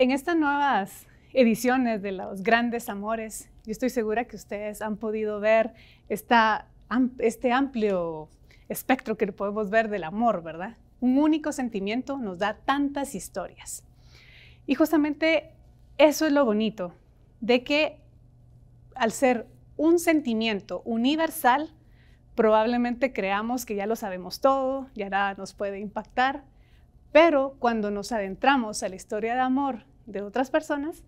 En estas nuevas ediciones de los grandes amores, yo estoy segura que ustedes han podido ver este amplio espectro que podemos ver del amor, ¿verdad? Un único sentimiento nos da tantas historias. Y justamente eso es lo bonito, de que al ser un sentimiento universal, probablemente creamos que ya lo sabemos todo, ya nada nos puede impactar, pero cuando nos adentramos a la historia de amor de otras personas,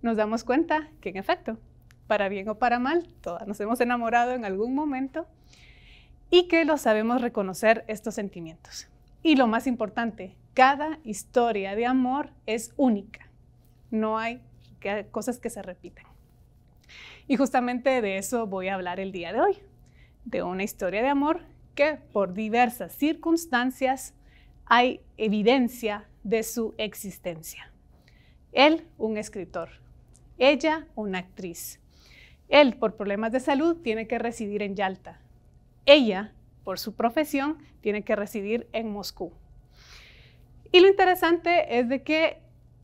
nos damos cuenta que en efecto, para bien o para mal, todas nos hemos enamorado en algún momento y que lo sabemos reconocer estos sentimientos. Y lo más importante, cada historia de amor es única. No hay cosas que se repitan. Y justamente de eso voy a hablar el día de hoy, de una historia de amor que por diversas circunstancias hay evidencia de su existencia. Él, un escritor. Ella, una actriz. Él, por problemas de salud, tiene que residir en Yalta. Ella, por su profesión, tiene que residir en Moscú. Y lo interesante es de que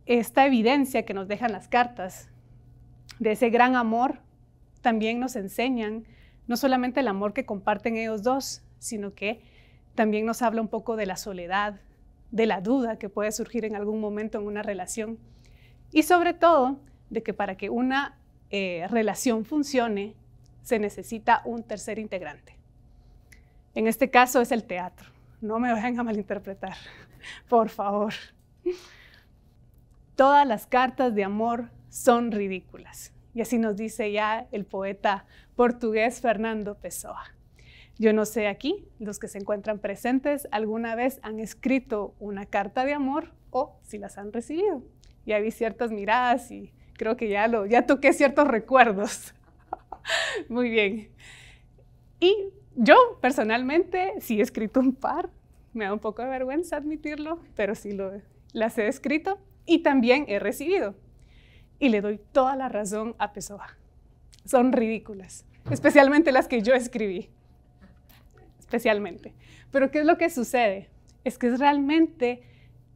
esta evidencia que nos dejan las cartas de ese gran amor también nos enseñan no solamente el amor que comparten ellos dos, sino que también nos habla un poco de la soledad, de la duda que puede surgir en algún momento en una relación y sobre todo de que para que una eh, relación funcione se necesita un tercer integrante. En este caso es el teatro. No me vayan a malinterpretar, por favor. Todas las cartas de amor son ridículas. Y así nos dice ya el poeta portugués Fernando Pessoa. Yo no sé aquí, los que se encuentran presentes alguna vez han escrito una carta de amor o si las han recibido. Ya vi ciertas miradas y creo que ya, lo, ya toqué ciertos recuerdos. Muy bien. Y yo personalmente sí he escrito un par. Me da un poco de vergüenza admitirlo, pero sí lo, las he escrito y también he recibido. Y le doy toda la razón a Pessoa. Son ridículas, especialmente las que yo escribí especialmente. Pero ¿qué es lo que sucede? Es que es realmente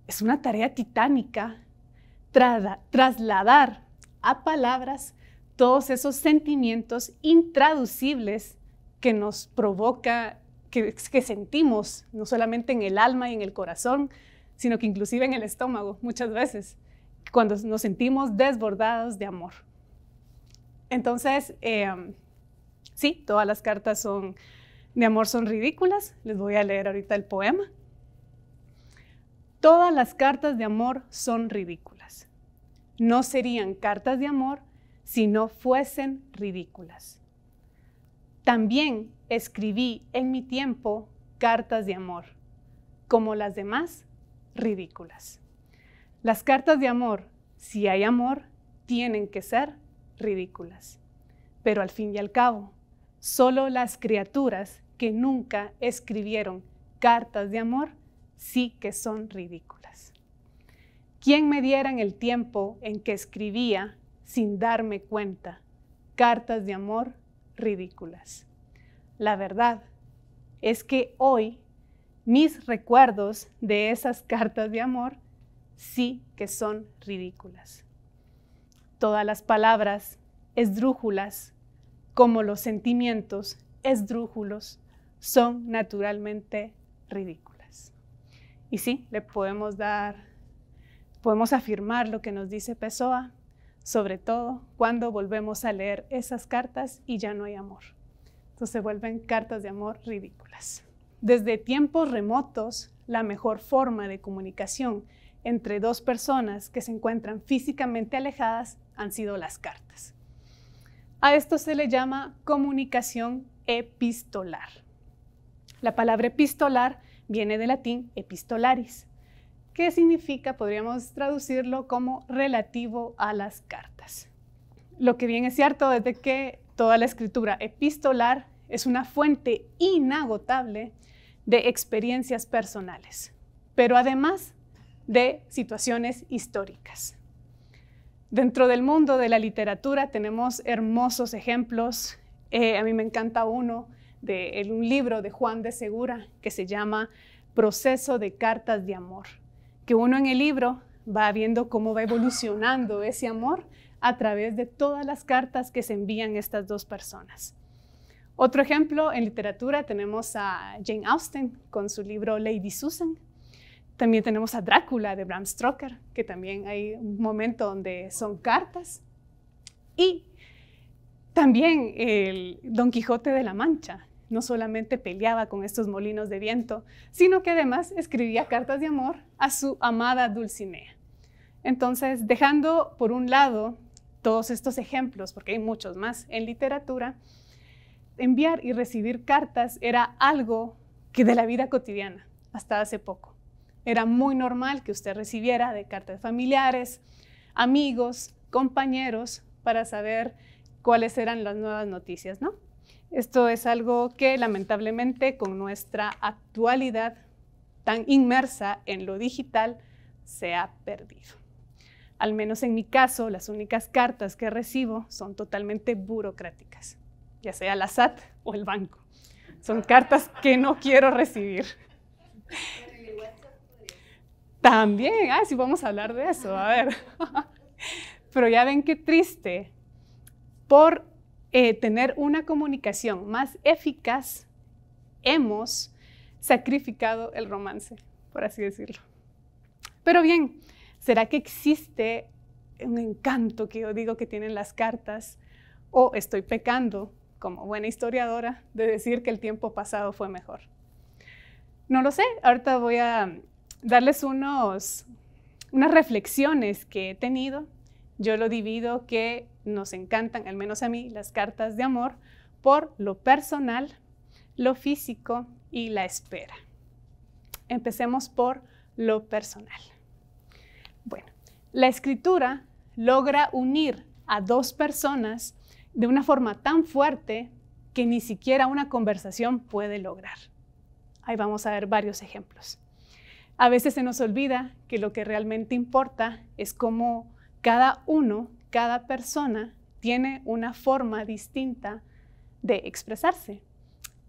es una tarea titánica trasladar a palabras todos esos sentimientos intraducibles que nos provoca, que, sentimos, no solamente en el alma y en el corazón, sino que inclusive en el estómago muchas veces, cuando nos sentimos desbordados de amor. Entonces, em, sí, todas las cartas son de amor son ridículas, les voy a leer ahorita el poema. Todas las cartas de amor son ridículas. No serían cartas de amor si no fuesen ridículas. También escribí en mi tiempo cartas de amor, como las demás, ridículas. Las cartas de amor, si hay amor, tienen que ser ridículas. Pero al fin y al cabo, solo las criaturas que nunca escribieron cartas de amor sí que son ridículas. ¿Quién me diera en el tiempo en que escribía sin darme cuenta cartas de amor ridículas? La verdad es que hoy mis recuerdos de esas cartas de amor sí que son ridículas. Todas las palabras esdrújulas, como los sentimientos esdrújulos, son naturalmente ridículas. Y sí, le podemos dar, podemos afirmar lo que nos dice Pessoa, sobre todo cuando volvemos a leer esas cartas y ya no hay amor. Entonces se vuelven cartas de amor ridículas. Desde tiempos remotos, la mejor forma de comunicación entre dos personas que se encuentran físicamente alejadas han sido las cartas. A esto se le llama comunicación epistolar. La palabra epistolar viene del latín epistolaris, que significa, podríamos traducirlo como relativo a las cartas. Lo que bien es cierto es que toda la escritura epistolar es una fuente inagotable de experiencias personales, pero además de situaciones históricas. Dentro del mundo de la literatura tenemos hermosos ejemplos. Eh, a mí me encanta uno de un libro de Juan de Segura que se llama Proceso de Cartas de Amor, que uno en el libro va viendo cómo va evolucionando ese amor a través de todas las cartas que se envían estas dos personas. Otro ejemplo en literatura tenemos a Jane Austen con su libro Lady Susan. También tenemos a Drácula de Bram Stoker, que también hay un momento donde son cartas. Y también el Don Quijote de la Mancha, no solamente peleaba con estos molinos de viento, sino que además escribía cartas de amor a su amada Dulcinea. Entonces, dejando por un lado todos estos ejemplos, porque hay muchos más en literatura, enviar y recibir cartas era algo que de la vida cotidiana, hasta hace poco. Era muy normal que usted recibiera de cartas familiares, amigos, compañeros, para saber cuáles eran las nuevas noticias, ¿no? Esto es algo que lamentablemente con nuestra actualidad tan inmersa en lo digital se ha perdido. Al menos en mi caso, las únicas cartas que recibo son totalmente burocráticas, ya sea la SAT o el banco. Son cartas que no quiero recibir. También, ah, sí, vamos a hablar de eso, a ver. Pero ya ven qué triste. Por eh, tener una comunicación más eficaz, hemos sacrificado el romance, por así decirlo. Pero bien, ¿será que existe un encanto que yo digo que tienen las cartas? ¿O estoy pecando, como buena historiadora, de decir que el tiempo pasado fue mejor? No lo sé, ahorita voy a darles unos, unas reflexiones que he tenido yo lo divido que nos encantan, al menos a mí, las cartas de amor por lo personal, lo físico y la espera. Empecemos por lo personal. Bueno, la escritura logra unir a dos personas de una forma tan fuerte que ni siquiera una conversación puede lograr. Ahí vamos a ver varios ejemplos. A veces se nos olvida que lo que realmente importa es cómo cada uno, cada persona tiene una forma distinta de expresarse.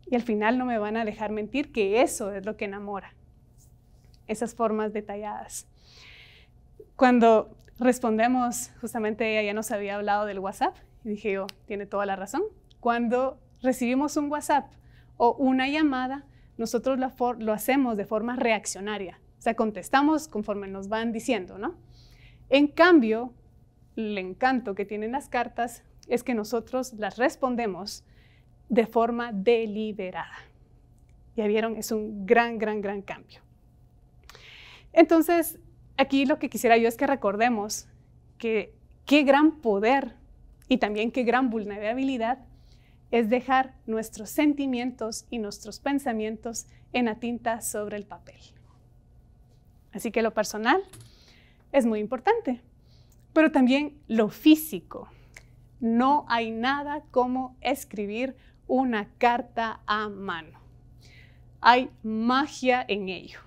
Y al final no me van a dejar mentir que eso es lo que enamora, esas formas detalladas. Cuando respondemos, justamente ella ya nos había hablado del WhatsApp y dije yo, tiene toda la razón. Cuando recibimos un WhatsApp o una llamada, nosotros lo, lo hacemos de forma reaccionaria, o sea, contestamos conforme nos van diciendo, ¿no? En cambio, el encanto que tienen las cartas es que nosotros las respondemos de forma deliberada. Ya vieron, es un gran, gran, gran cambio. Entonces, aquí lo que quisiera yo es que recordemos que qué gran poder y también qué gran vulnerabilidad es dejar nuestros sentimientos y nuestros pensamientos en la tinta sobre el papel. Así que lo personal, es muy importante. Pero también lo físico. No hay nada como escribir una carta a mano. Hay magia en ello,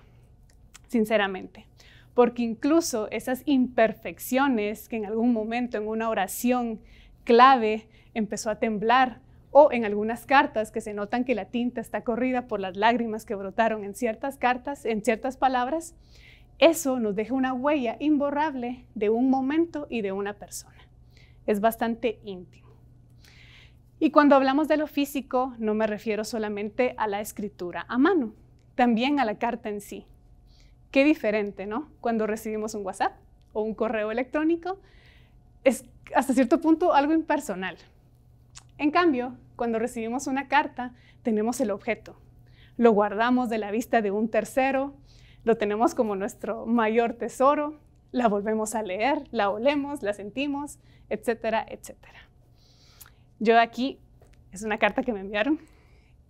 sinceramente, porque incluso esas imperfecciones que en algún momento en una oración clave empezó a temblar o en algunas cartas que se notan que la tinta está corrida por las lágrimas que brotaron en ciertas cartas, en ciertas palabras, eso nos deja una huella imborrable de un momento y de una persona. Es bastante íntimo. Y cuando hablamos de lo físico, no me refiero solamente a la escritura a mano, también a la carta en sí. Qué diferente, ¿no? Cuando recibimos un WhatsApp o un correo electrónico, es hasta cierto punto algo impersonal. En cambio, cuando recibimos una carta, tenemos el objeto. Lo guardamos de la vista de un tercero, lo tenemos como nuestro mayor tesoro, la volvemos a leer, la olemos, la sentimos, etcétera, etcétera. Yo aquí, es una carta que me enviaron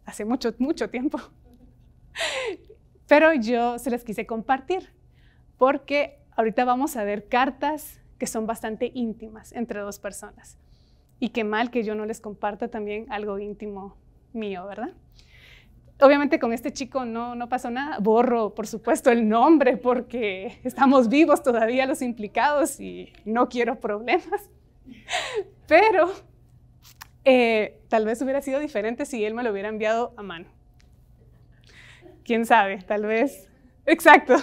hace mucho, mucho tiempo, pero yo se las quise compartir porque ahorita vamos a ver cartas que son bastante íntimas entre dos personas. Y qué mal que yo no les comparta también algo íntimo mío, ¿verdad? Obviamente con este chico no, no pasó nada. Borro, por supuesto, el nombre porque estamos vivos todavía los implicados y no quiero problemas. Pero eh, tal vez hubiera sido diferente si él me lo hubiera enviado a mano. Quién sabe, tal vez. Exacto.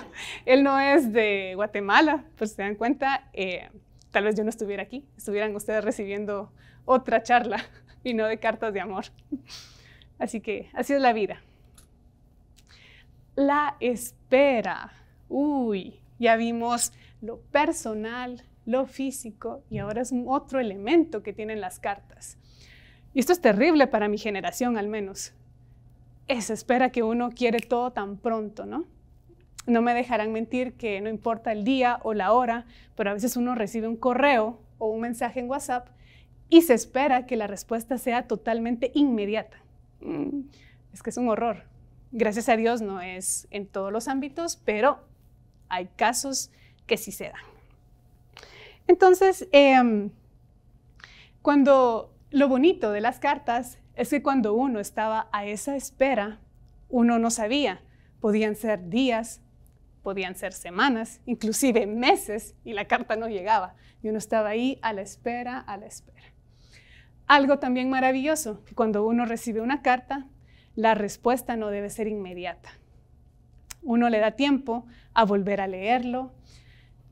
Él no es de Guatemala, pues se dan cuenta, eh, tal vez yo no estuviera aquí. Estuvieran ustedes recibiendo otra charla y no de cartas de amor. Así que así es la vida. La espera. Uy, ya vimos lo personal, lo físico y ahora es otro elemento que tienen las cartas. Y esto es terrible para mi generación al menos. Esa espera que uno quiere todo tan pronto, ¿no? No me dejarán mentir que no importa el día o la hora, pero a veces uno recibe un correo o un mensaje en WhatsApp y se espera que la respuesta sea totalmente inmediata es que es un horror. Gracias a Dios no es en todos los ámbitos, pero hay casos que sí se dan. Entonces, em, cuando lo bonito de las cartas es que cuando uno estaba a esa espera, uno no sabía. Podían ser días, podían ser semanas, inclusive meses, y la carta no llegaba. Y uno estaba ahí a la espera, a la espera. Algo también maravilloso, cuando uno recibe una carta, la respuesta no debe ser inmediata. Uno le da tiempo a volver a leerlo,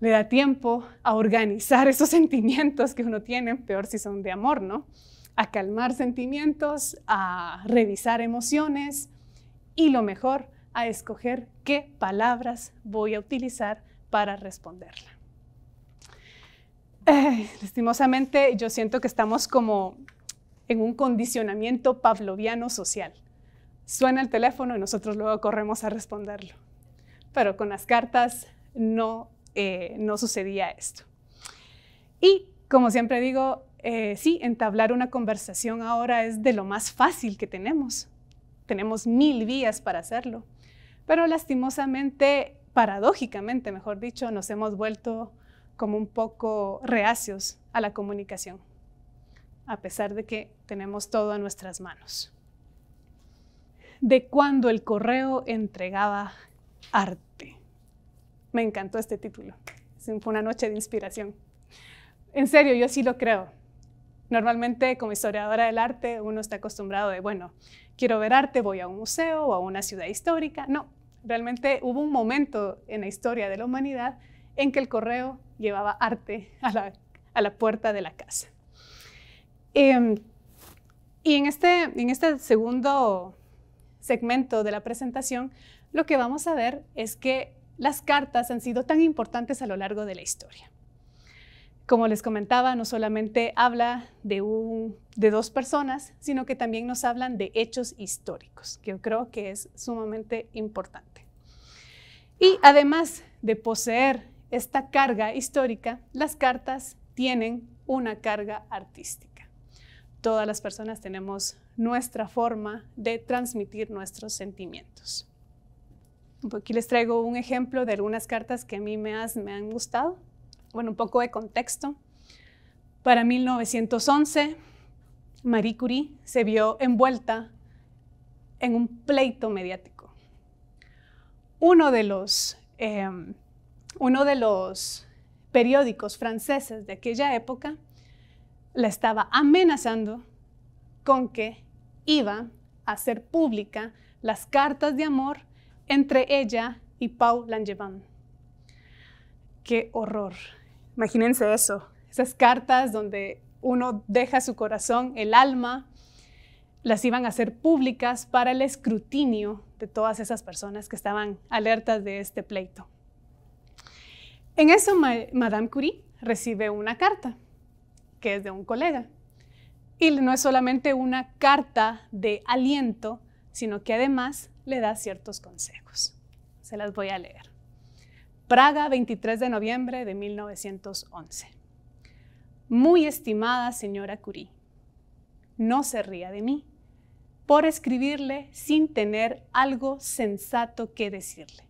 le da tiempo a organizar esos sentimientos que uno tiene, peor si son de amor, ¿no? A calmar sentimientos, a revisar emociones y lo mejor, a escoger qué palabras voy a utilizar para responderla lastimosamente yo siento que estamos como en un condicionamiento pavloviano social. Suena el teléfono y nosotros luego corremos a responderlo. Pero con las cartas no, eh, no sucedía esto. Y como siempre digo, eh, sí, entablar una conversación ahora es de lo más fácil que tenemos. Tenemos mil vías para hacerlo. Pero lastimosamente, paradójicamente, mejor dicho, nos hemos vuelto como un poco reacios a la comunicación, a pesar de que tenemos todo a nuestras manos. De cuando el correo entregaba arte. Me encantó este título. Fue una noche de inspiración. En serio, yo sí lo creo. Normalmente como historiadora del arte uno está acostumbrado de, bueno, quiero ver arte, voy a un museo o a una ciudad histórica. No, realmente hubo un momento en la historia de la humanidad en que el correo llevaba arte a la, puerta de la casa. Em, y en este, en este segundo segmento de la presentación, lo que vamos a ver es que las cartas han sido tan importantes a lo largo de la historia. Como les comentaba, no solamente habla de, un, de dos personas, sino que también nos hablan de hechos históricos, que yo creo que es sumamente importante. Y además de poseer esta carga histórica, las cartas tienen una carga artística. Todas las personas tenemos nuestra forma de transmitir nuestros sentimientos. Pues aquí les traigo un ejemplo de algunas cartas que a mí me, han gustado. Bueno, un poco de contexto. Para 1911, Marie Curie se vio envuelta en un pleito mediático. Uno de los em, uno de los periódicos franceses de aquella época la estaba amenazando con que iba a hacer pública las cartas de amor entre ella y Paul Langevin. ¡Qué horror! Imagínense eso, esas cartas donde uno deja su corazón, el alma, las iban a hacer públicas para el escrutinio de todas esas personas que estaban alertas de este pleito. En eso, Madame Curie recibe una carta, que es de un colega. Y no es solamente una carta de aliento, sino que además le da ciertos consejos. Se las voy a leer. Praga, 23 de noviembre de 1911. Muy estimada señora Curie, no se ría de mí por escribirle sin tener algo sensato que decirle,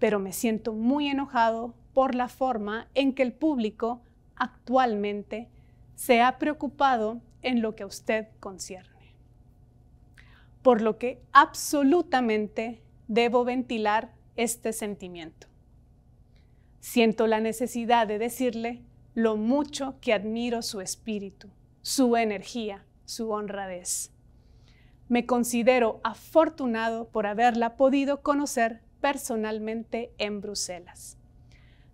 pero me siento muy enojado por la forma en que el público actualmente se ha preocupado en lo que a usted concierne. Por lo que absolutamente debo ventilar este sentimiento. Siento la necesidad de decirle lo mucho que admiro su espíritu, su energía, su honradez. Me considero afortunado por haberla podido conocer personalmente en Bruselas.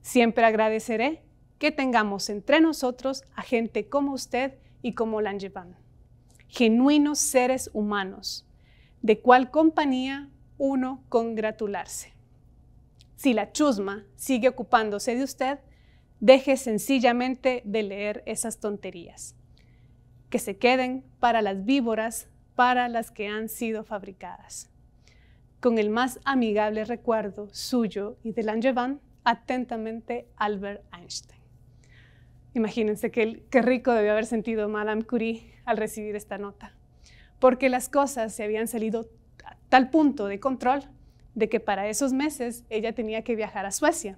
Siempre agradeceré que tengamos entre nosotros a gente como usted y como Langevin, genuinos seres humanos, de cual compañía uno congratularse. Si la chusma sigue ocupándose de usted, deje sencillamente de leer esas tonterías, que se queden para las víboras para las que han sido fabricadas. Con el más amigable recuerdo suyo y de Langevin, Atentamente, Albert Einstein. Imagínense qué, rico debió haber sentido Madame Curie al recibir esta nota, porque las cosas se habían salido a tal punto de control de que para esos meses ella tenía que viajar a Suecia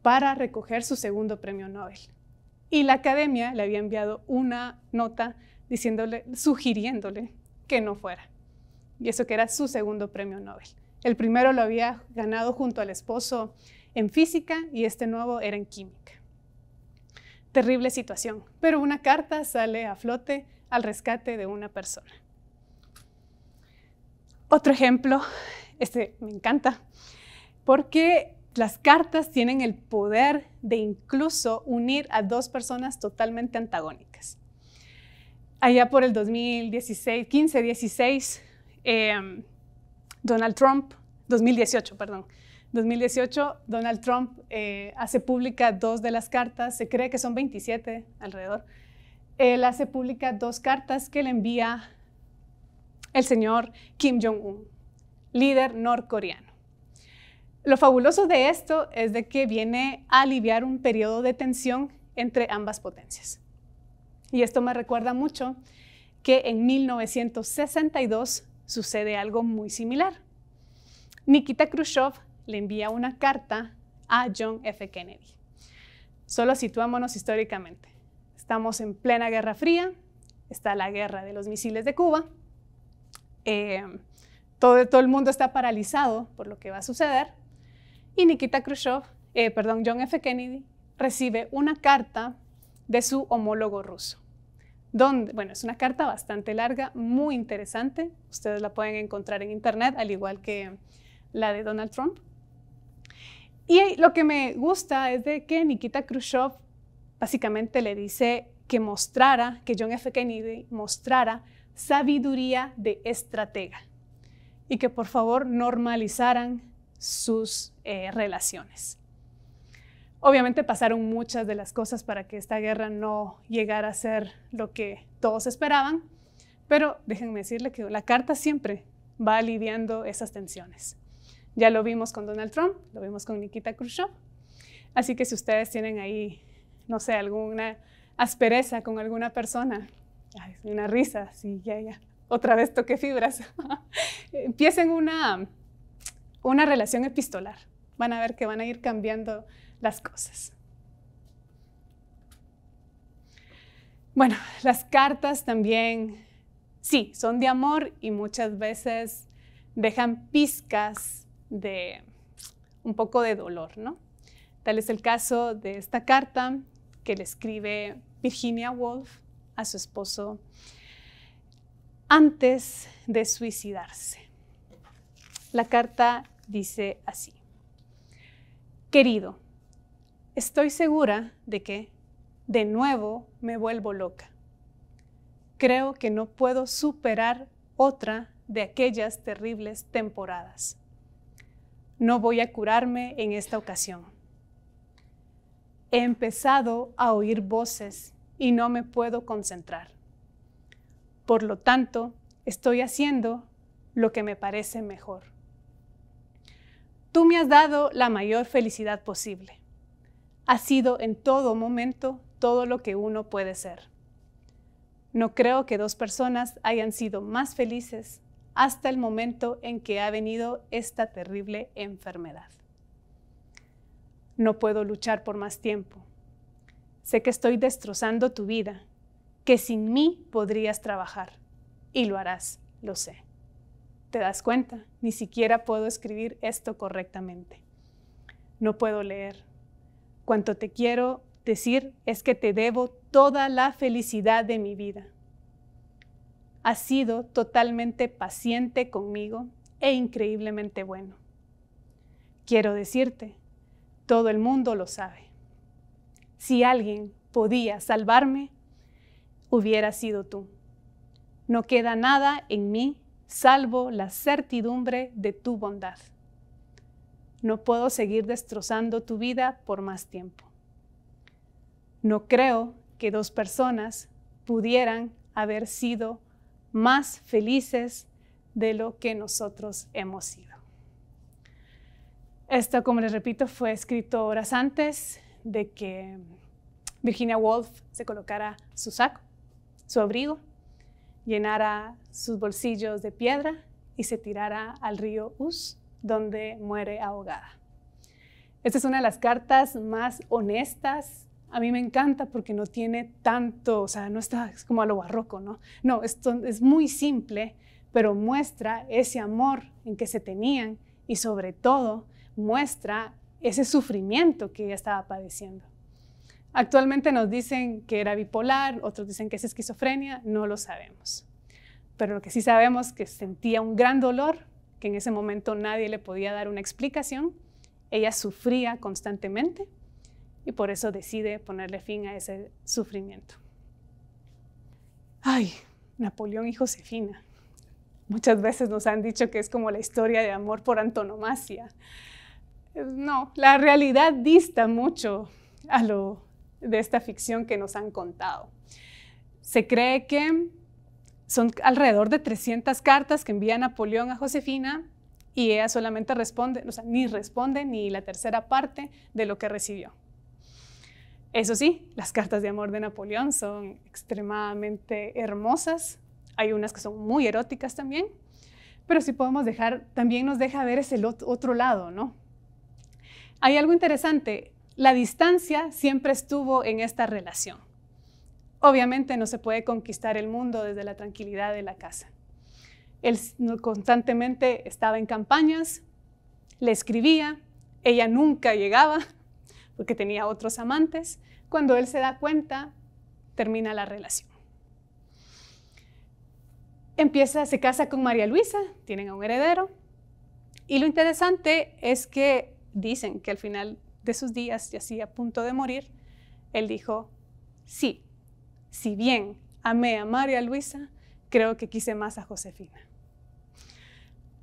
para recoger su segundo premio Nobel. Y la academia le había enviado una nota diciéndole, sugiriéndole que no fuera. Y eso que era su segundo premio Nobel. El primero lo había ganado junto al esposo en física y este nuevo era en química. Terrible situación, pero una carta sale a flote al rescate de una persona. Otro ejemplo, este me encanta, porque las cartas tienen el poder de incluso unir a dos personas totalmente antagónicas. Allá por el 2016, 15, 16, Donald Trump, 2018, perdón, 2018, Donald Trump eh, hace pública dos de las cartas, se cree que son 27 alrededor. Él hace pública dos cartas que le envía el señor Kim Jong-un, líder norcoreano. Lo fabuloso de esto es de que viene a aliviar un periodo de tensión entre ambas potencias. Y esto me recuerda mucho que en 1962 sucede algo muy similar. Nikita Khrushchev le envía una carta a John F. Kennedy. Solo situémonos históricamente. Estamos en plena Guerra Fría, está la guerra de los misiles de Cuba, eh, todo, todo el mundo está paralizado por lo que va a suceder y Nikita Khrushchev, eh, perdón, John F. Kennedy recibe una carta de su homólogo ruso. bueno, es una carta bastante larga, muy interesante. Ustedes la pueden encontrar en internet, al igual que la de Donald Trump. Y lo que me gusta es de que Nikita Khrushchev básicamente le dice que mostrara, que John F. Kennedy mostrara sabiduría de estratega y que por favor normalizaran sus eh, relaciones. Obviamente pasaron muchas de las cosas para que esta guerra no llegara a ser lo que todos esperaban, pero déjenme decirle que la carta siempre va aliviando esas tensiones. Ya lo vimos con Donald Trump, lo vimos con Nikita Khrushchev. Así que si ustedes tienen ahí, no sé, alguna aspereza con alguna persona, ay, una risa, sí, ya, ya, otra vez toqué fibras, empiecen una, una relación epistolar. Van a ver que van a ir cambiando las cosas. Bueno, las cartas también, sí, son de amor y muchas veces dejan pizcas de un poco de dolor, ¿no? Tal es el caso de esta carta que le escribe Virginia Woolf a su esposo antes de suicidarse. La carta dice así, querido, estoy segura de que de nuevo me vuelvo loca. Creo que no puedo superar otra de aquellas terribles temporadas no voy a curarme en esta ocasión. He empezado a oír voces y no me puedo concentrar. Por lo tanto, estoy haciendo lo que me parece mejor. Tú me has dado la mayor felicidad posible. Has sido en todo momento todo lo que uno puede ser. No creo que dos personas hayan sido más felices hasta el momento en que ha venido esta terrible enfermedad. No puedo luchar por más tiempo. Sé que estoy destrozando tu vida, que sin mí podrías trabajar. Y lo harás, lo sé. ¿Te das cuenta? Ni siquiera puedo escribir esto correctamente. No puedo leer. Cuanto te quiero decir es que te debo toda la felicidad de mi vida ha sido totalmente paciente conmigo e increíblemente bueno. Quiero decirte, todo el mundo lo sabe. Si alguien podía salvarme, hubiera sido tú. No queda nada en mí salvo la certidumbre de tu bondad. No puedo seguir destrozando tu vida por más tiempo. No creo que dos personas pudieran haber sido más felices de lo que nosotros hemos sido. Esto, como les repito, fue escrito horas antes de que Virginia Woolf se colocara su saco, su abrigo, llenara sus bolsillos de piedra y se tirara al río Us, donde muere ahogada. Esta es una de las cartas más honestas a mí me encanta porque no tiene tanto, o sea, no está como a lo barroco, ¿no? No, es muy simple, pero muestra ese amor en que se tenían y sobre todo muestra ese sufrimiento que ella estaba padeciendo. Actualmente nos dicen que era bipolar, otros dicen que es esquizofrenia, no lo sabemos. Pero lo que sí sabemos es que sentía un gran dolor, que en ese momento nadie le podía dar una explicación. Ella sufría constantemente y por eso decide ponerle fin a ese sufrimiento. Ay, Napoleón y Josefina. Muchas veces nos han dicho que es como la historia de amor por antonomasia. Eh, no, la realidad dista mucho a lo de esta ficción que nos han contado. Se cree que son alrededor de 300 cartas que envía Napoleón a Josefina y ella solamente responde, o sea, ni responde ni la tercera parte de lo que recibió. Eso sí, las cartas de amor de Napoleón son extremadamente hermosas. Hay unas que son muy eróticas también, pero si podemos dejar, también nos deja ver ese otro lado, ¿no? Hay algo interesante, la distancia siempre estuvo en esta relación. Obviamente no se puede conquistar el mundo desde la tranquilidad de la casa. Él constantemente estaba en campañas, le escribía, ella nunca llegaba, porque tenía otros amantes. Cuando él se da cuenta, termina la relación. Empieza, se casa con María Luisa, tienen a un heredero. Y lo interesante es que dicen que al final de sus días, y así a punto de morir, él dijo, sí, si bien amé a María Luisa, creo que quise más a Josefina.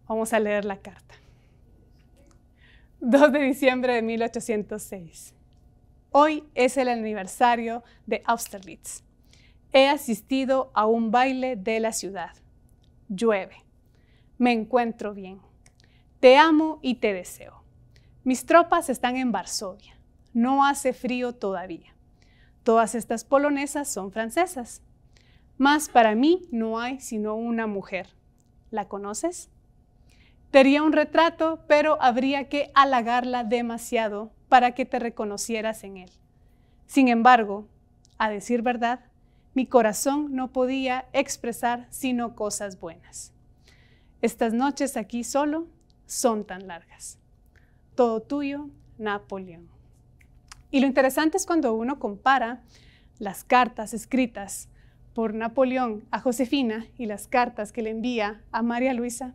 Vamos a leer la carta. 2 de diciembre de 1806. Hoy es el aniversario de Austerlitz. He asistido a un baile de la ciudad. Llueve. Me encuentro bien. Te amo y te deseo. Mis tropas están en Varsovia. No hace frío todavía. Todas estas polonesas son francesas. Más para mí no hay sino una mujer. ¿La conoces? Sería un retrato, pero habría que halagarla demasiado para que te reconocieras en él. Sin embargo, a decir verdad, mi corazón no podía expresar sino cosas buenas. Estas noches aquí solo son tan largas. Todo tuyo, Napoleón. Y lo interesante es cuando uno compara las cartas escritas por Napoleón a Josefina y las cartas que le envía a María Luisa,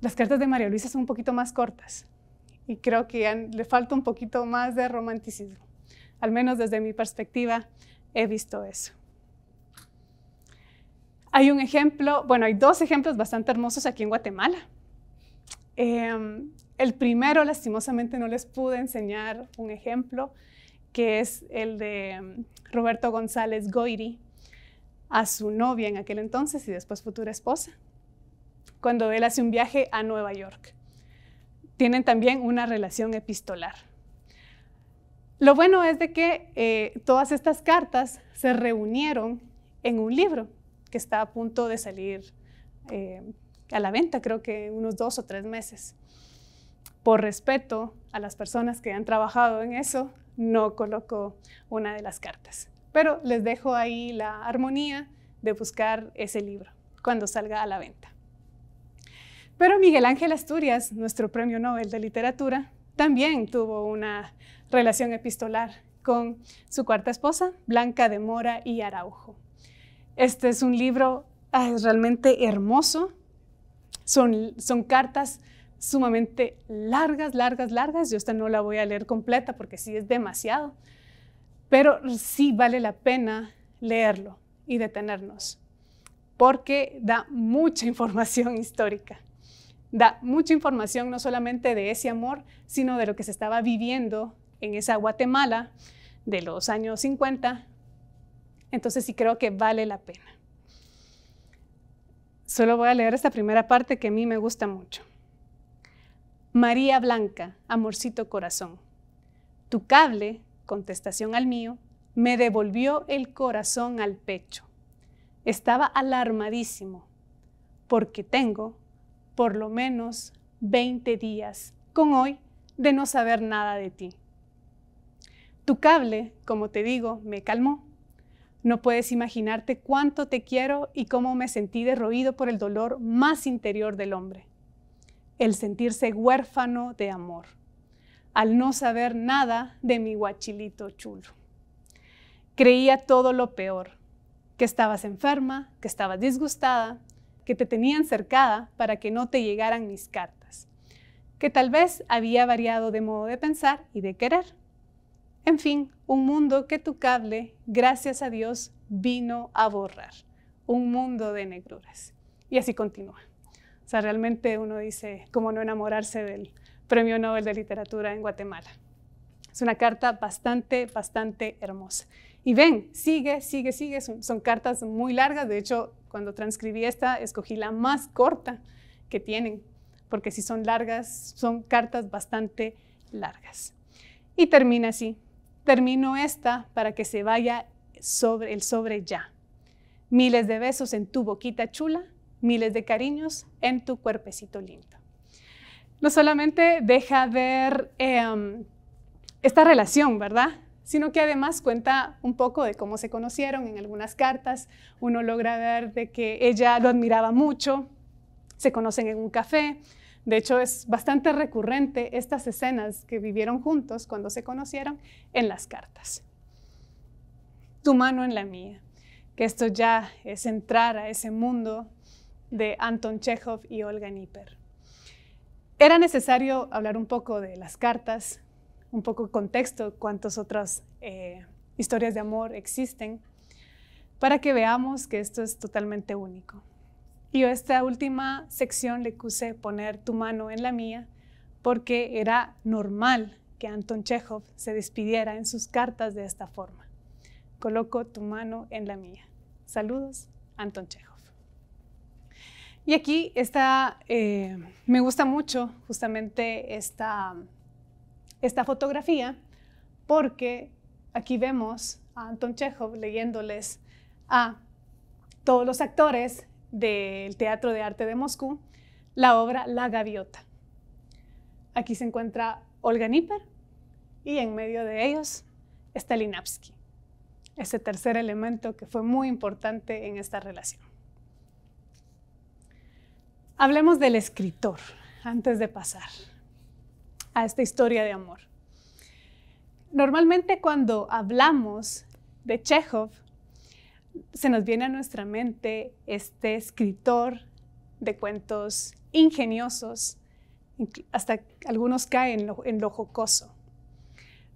las cartas de María Luisa son un poquito más cortas y creo que le falta un poquito más de romanticismo. Al menos desde mi perspectiva he visto eso. Hay un ejemplo, bueno, hay dos ejemplos bastante hermosos aquí en Guatemala. Em, el primero, lastimosamente, no les pude enseñar un ejemplo, que es el de em, Roberto González Goiri a su novia en aquel entonces y después futura esposa, cuando él hace un viaje a Nueva York. Tienen también una relación epistolar. Lo bueno es de que eh, todas estas cartas se reunieron en un libro que está a punto de salir eh, a la venta, creo que unos dos o tres meses. Por respeto a las personas que han trabajado en eso, no coloco una de las cartas. Pero les dejo ahí la armonía de buscar ese libro cuando salga a la venta. Pero Miguel Ángel Asturias, nuestro premio Nobel de Literatura, también tuvo una relación epistolar con su cuarta esposa, Blanca de Mora y Araujo. Este es un libro ah, realmente hermoso. Son, son cartas sumamente largas, largas, largas. Yo esta no la voy a leer completa porque sí es demasiado, pero sí vale la pena leerlo y detenernos porque da mucha información histórica da mucha información no solamente de ese amor, sino de lo que se estaba viviendo en esa Guatemala de los años 50. Entonces sí creo que vale la pena. Solo voy a leer esta primera parte que a mí me gusta mucho. María Blanca, amorcito corazón, tu cable, contestación al mío, me devolvió el corazón al pecho. Estaba alarmadísimo, porque tengo por lo menos 20 días, con hoy de no saber nada de ti. Tu cable, como te digo, me calmó. No puedes imaginarte cuánto te quiero y cómo me sentí derroído por el dolor más interior del hombre, el sentirse huérfano de amor, al no saber nada de mi guachilito chulo. Creía todo lo peor, que estabas enferma, que estabas disgustada, que te tenían cercada para que no te llegaran mis cartas, que tal vez había variado de modo de pensar y de querer. En fin, un mundo que tu cable, gracias a Dios, vino a borrar, un mundo de negruras. Y así continúa. O sea, realmente uno dice, ¿cómo no enamorarse del Premio Nobel de Literatura en Guatemala? Es una carta bastante, bastante hermosa. Y ven, sigue, sigue, sigue. son, cartas muy largas. De hecho, cuando transcribí esta, escogí la más corta que tienen, porque si son largas, son cartas bastante largas. Y termina así. Termino esta para que se vaya sobre el sobre ya. Miles de besos en tu boquita chula, miles de cariños en tu cuerpecito lindo. No solamente deja ver em, esta relación, ¿verdad? sino que además cuenta un poco de cómo se conocieron en algunas cartas. Uno logra ver de que ella lo admiraba mucho, se conocen en un café. De hecho, es bastante recurrente estas escenas que vivieron juntos cuando se conocieron en las cartas. Tu mano en la mía, que esto ya es entrar a ese mundo de Anton Chekhov y Olga Nieper. Era necesario hablar un poco de las cartas un poco de contexto cuántas otras eh, historias de amor existen, para que veamos que esto es totalmente único. Y a esta última sección le puse poner tu mano en la mía porque era normal que Anton Chekhov se despidiera en sus cartas de esta forma. Coloco tu mano en la mía. Saludos, Anton Chekhov. Y aquí está, eh, me gusta mucho justamente esta esta fotografía porque aquí vemos a Anton Chekhov leyéndoles a todos los actores del Teatro de Arte de Moscú la obra La Gaviota. Aquí se encuentra Olga Nipper y en medio de ellos está ese tercer elemento que fue muy importante en esta relación. Hablemos del escritor antes de pasar a esta historia de amor. Normalmente cuando hablamos de Chekhov, se nos viene a nuestra mente este escritor de cuentos ingeniosos, hasta algunos caen en lo, en lo jocoso.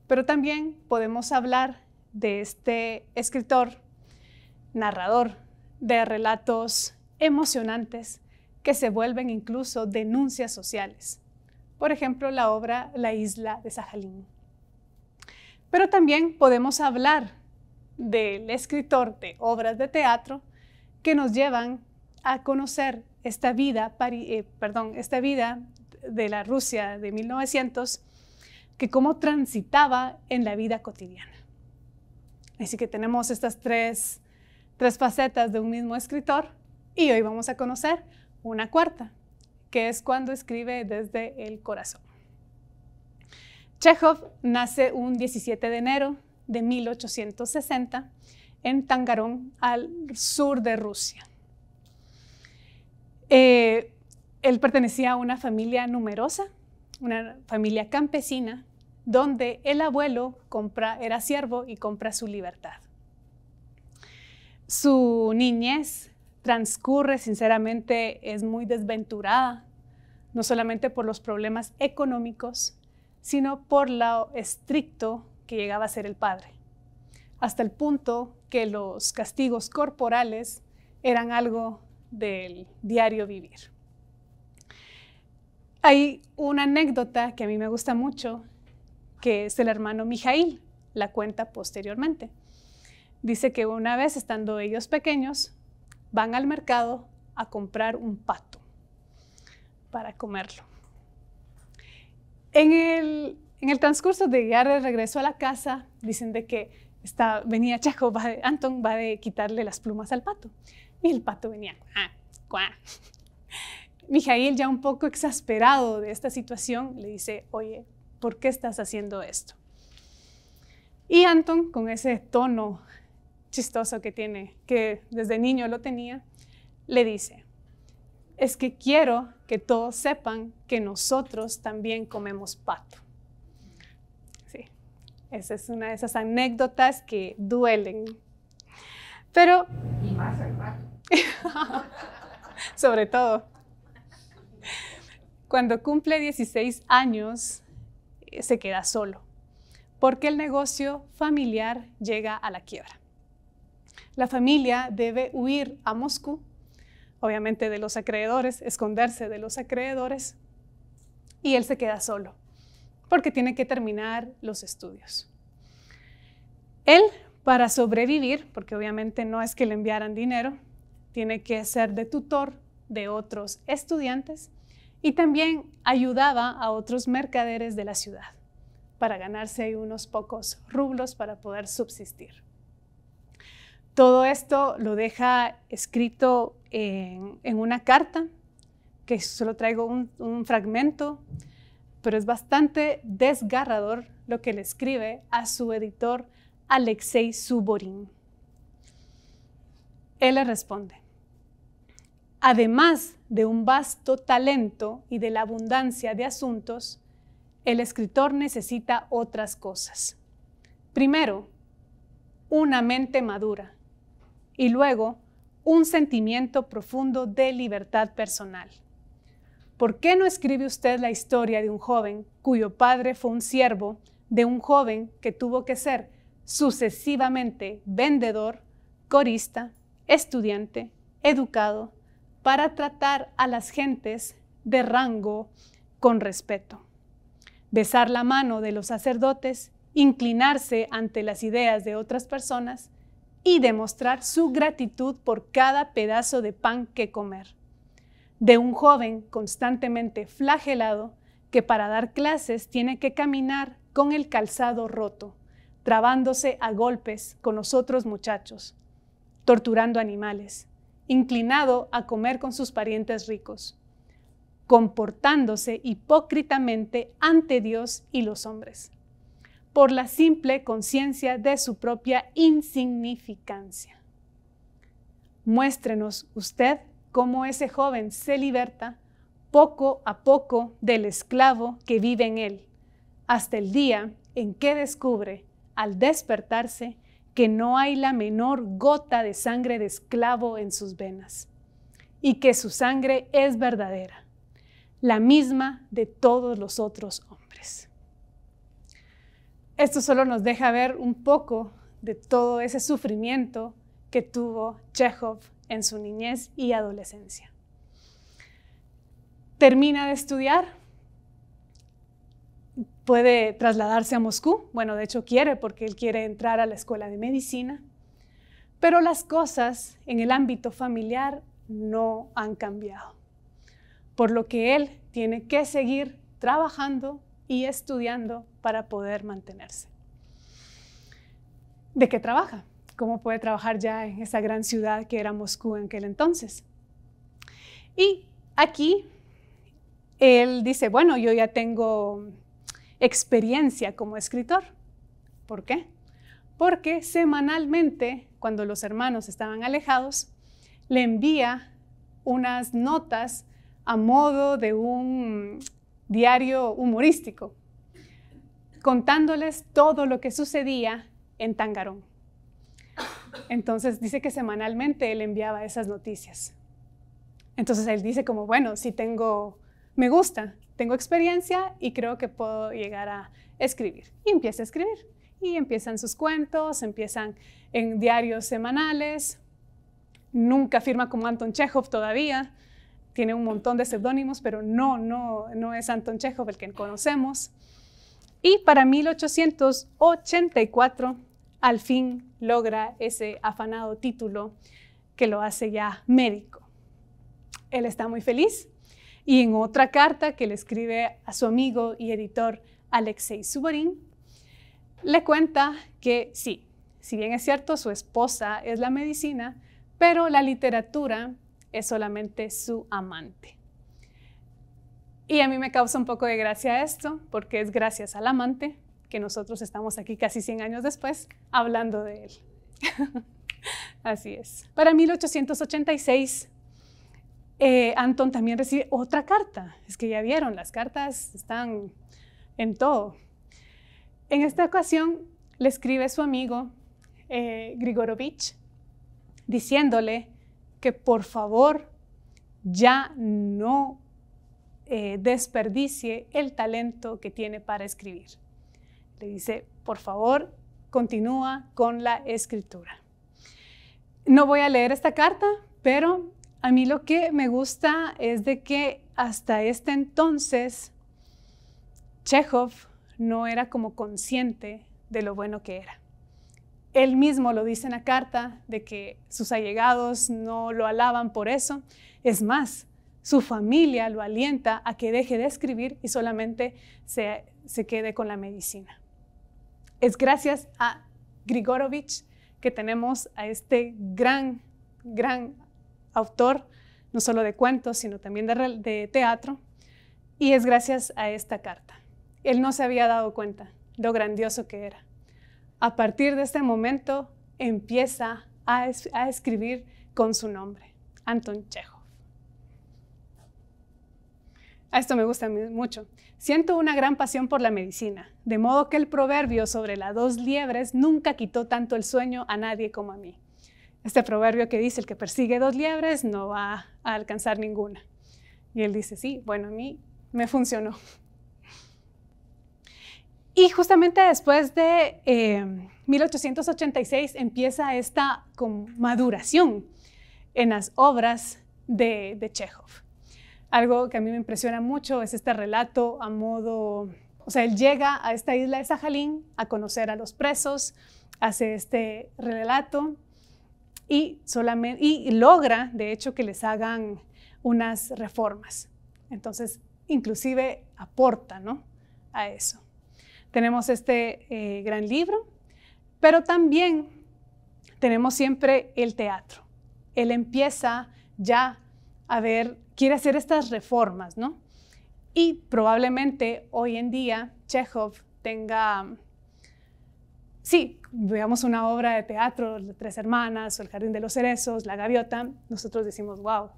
Pero también podemos hablar de este escritor, narrador de relatos emocionantes que se vuelven incluso denuncias sociales por ejemplo, la obra La isla de Sajalín. Pero también podemos hablar del escritor de obras de teatro que nos llevan a conocer esta vida, eh, esta vida de la Rusia de 1900, que cómo transitaba en la vida cotidiana. Así que tenemos estas tres, tres facetas de un mismo escritor y hoy vamos a conocer una cuarta, que es cuando escribe desde el corazón. Chekhov nace un 17 de enero de 1860 en Tangarón, al sur de Rusia. Eh, él pertenecía a una familia numerosa, una familia campesina, donde el abuelo compra, era siervo y compra su libertad. Su niñez transcurre, sinceramente, es muy desventurada, no solamente por los problemas económicos, sino por lo estricto que llegaba a ser el padre, hasta el punto que los castigos corporales eran algo del diario vivir. Hay una anécdota que a mí me gusta mucho, que es el hermano Mijail, la cuenta posteriormente. Dice que una vez, estando ellos pequeños, van al mercado a comprar un pato para comerlo. En el, transcurso de llegar de regreso a la casa, dicen de que está, venía Chaco, Anton va de quitarle las plumas al pato. Y el pato venía, cuá. Mijail, ya un poco exasperado de esta situación, le dice, oye, ¿por qué estás haciendo esto? Y Anton, con ese tono chistoso que tiene, que desde niño lo tenía, le dice, es que quiero que todos sepan que nosotros también comemos pato. Sí, esa es una de esas anécdotas que duelen. Pero... sobre todo. Cuando cumple 16 años, eh, se queda solo, porque el negocio familiar llega a la quiebra. La familia debe huir a Moscú, obviamente de los acreedores, esconderse de los acreedores, y él se queda solo, porque tiene que terminar los estudios. Él, para sobrevivir, porque obviamente no es que le enviaran dinero, tiene que ser de tutor de otros estudiantes y también ayudaba a otros mercaderes de la ciudad para ganarse unos pocos rublos para poder subsistir. Todo esto lo deja escrito en, una carta, que solo traigo un, un fragmento, pero es bastante desgarrador lo que le escribe a su editor Alexei Suborin. Él le responde, además de un vasto talento y de la abundancia de asuntos, el escritor necesita otras cosas. Primero, una mente madura, y luego un sentimiento profundo de libertad personal. ¿Por qué no escribe usted la historia de un joven cuyo padre fue un siervo, de un joven que tuvo que ser sucesivamente vendedor, corista, estudiante, educado, para tratar a las gentes de rango con respeto? Besar la mano de los sacerdotes, inclinarse ante las ideas de otras personas, y demostrar su gratitud por cada pedazo de pan que comer. De un joven constantemente flagelado que para dar clases tiene que caminar con el calzado roto, trabándose a golpes con los otros muchachos, torturando animales, inclinado a comer con sus parientes ricos, comportándose hipócritamente ante Dios y los hombres por la simple conciencia de su propia insignificancia. Muéstrenos usted cómo ese joven se liberta poco a poco del esclavo que vive en él, hasta el día en que descubre, al despertarse, que no hay la menor gota de sangre de esclavo en sus venas, y que su sangre es verdadera, la misma de todos los otros hombres. Esto solo nos deja ver un poco de todo ese sufrimiento que tuvo Chekhov en su niñez y adolescencia. Termina de estudiar, puede trasladarse a Moscú, bueno, de hecho quiere porque él quiere entrar a la escuela de medicina, pero las cosas en el ámbito familiar no han cambiado, por lo que él tiene que seguir trabajando y estudiando para poder mantenerse. ¿De qué trabaja? ¿Cómo puede trabajar ya en esa gran ciudad que era Moscú en aquel entonces? Y aquí él dice, bueno, yo ya tengo experiencia como escritor. ¿Por qué? Porque semanalmente, cuando los hermanos estaban alejados, le envía unas notas a modo de un diario humorístico, contándoles todo lo que sucedía en Tangarón. Entonces dice que semanalmente él enviaba esas noticias. Entonces él dice como, bueno, si tengo, me gusta, tengo experiencia y creo que puedo llegar a escribir. Y empieza a escribir. Y empiezan sus cuentos, empiezan en diarios semanales. Nunca firma como Anton Chekhov todavía, tiene un montón de seudónimos, pero no, no, no es Anton Chekhov el que conocemos. Y para 1884, al fin logra ese afanado título que lo hace ya médico. Él está muy feliz y en otra carta que le escribe a su amigo y editor Alexei Suborin, le cuenta que sí, si bien es cierto, su esposa es la medicina, pero la literatura es solamente su amante. Y a mí me causa un poco de gracia esto, porque es gracias al amante que nosotros estamos aquí casi 100 años después hablando de él. Así es. Para 1886, eh, Anton también recibe otra carta. Es que ya vieron, las cartas están en todo. En esta ocasión le escribe su amigo eh, Grigorovich diciéndole que por favor ya no eh, desperdicie el talento que tiene para escribir. Le dice, por favor, continúa con la escritura. No voy a leer esta carta, pero a mí lo que me gusta es de que hasta este entonces Chekhov no era como consciente de lo bueno que era. Él mismo lo dice en la carta, de que sus allegados no lo alaban por eso. Es más, su familia lo alienta a que deje de escribir y solamente se, quede con la medicina. Es gracias a Grigorovich que tenemos a este gran, gran autor, no solo de cuentos, sino también de, de teatro, y es gracias a esta carta. Él no se había dado cuenta lo grandioso que era a partir de este momento empieza a, escribir con su nombre, Anton Chejov. A esto me gusta mucho. Siento una gran pasión por la medicina, de modo que el proverbio sobre las dos liebres nunca quitó tanto el sueño a nadie como a mí. Este proverbio que dice, el que persigue dos liebres no va a alcanzar ninguna. Y él dice, sí, bueno, a mí me funcionó. Y justamente después de 1886 em, empieza esta maduración en las obras de, Chekhov. Algo que a mí me impresiona mucho es este relato a modo, o sea, él llega a esta isla de Sajalín a conocer a los presos, hace este relato y, y logra, de hecho, que les hagan unas reformas. Entonces, inclusive aporta a eso tenemos este eh, gran libro, pero también tenemos siempre el teatro. Él empieza ya a ver, quiere hacer estas reformas, ¿no? Y probablemente hoy en día Chekhov tenga, sí, veamos una obra de teatro, Las Tres Hermanas, o El Jardín de los Cerezos, La Gaviota, nosotros decimos, wow.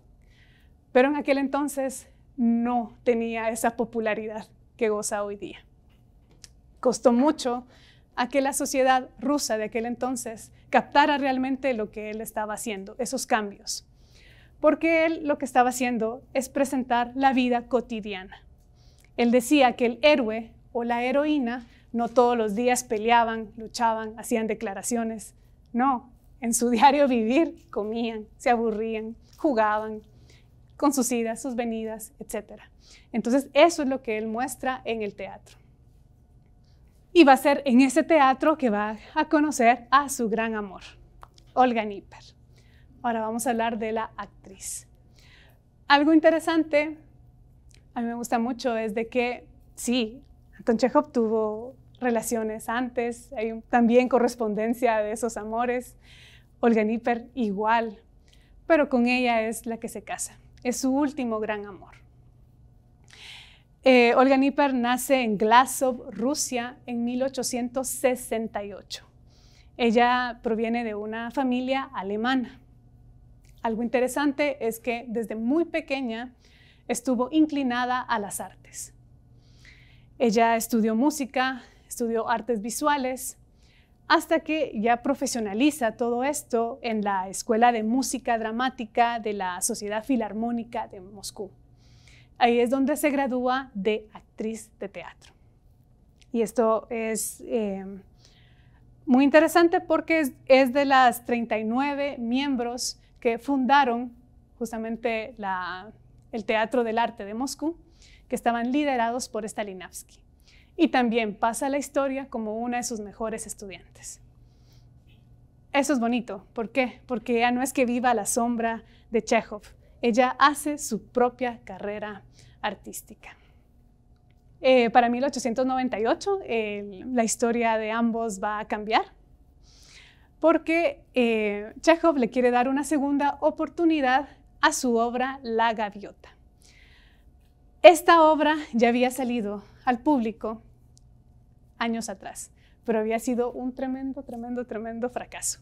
Pero en aquel entonces no tenía esa popularidad que goza hoy día costó mucho a que la sociedad rusa de aquel entonces captara realmente lo que él estaba haciendo, esos cambios. Porque él lo que estaba haciendo es presentar la vida cotidiana. Él decía que el héroe o la heroína no todos los días peleaban, luchaban, hacían declaraciones. No, en su diario vivir comían, se aburrían, jugaban con sus idas, sus venidas, etcétera. Entonces eso es lo que él muestra en el teatro. Y va a ser en ese teatro que va a conocer a su gran amor, Olga Nipper. Ahora vamos a hablar de la actriz. Algo interesante, a mí me gusta mucho, es de que sí, Anton Chekhov tuvo relaciones antes, hay también correspondencia de esos amores. Olga Nipper igual, pero con ella es la que se casa. Es su último gran amor. Eh, Olga Nipper nace en Glasov, Rusia, en 1868. Ella proviene de una familia alemana. Algo interesante es que desde muy pequeña estuvo inclinada a las artes. Ella estudió música, estudió artes visuales, hasta que ya profesionaliza todo esto en la Escuela de Música Dramática de la Sociedad Filarmónica de Moscú. Ahí es donde se gradúa de actriz de teatro. Y esto es eh, muy interesante porque es, de las 39 miembros que fundaron justamente el Teatro del Arte de Moscú, que estaban liderados por Stalinavsky. Y también pasa la historia como una de sus mejores estudiantes. Eso es bonito. ¿Por qué? Porque ya no es que viva la sombra de Chekhov, ella hace su propia carrera artística. Eh, para 1898 la historia de ambos va a cambiar porque eh, Chekhov le quiere dar una segunda oportunidad a su obra La Gaviota. Esta obra ya había salido al público años atrás, pero había sido un tremendo, tremendo, tremendo fracaso.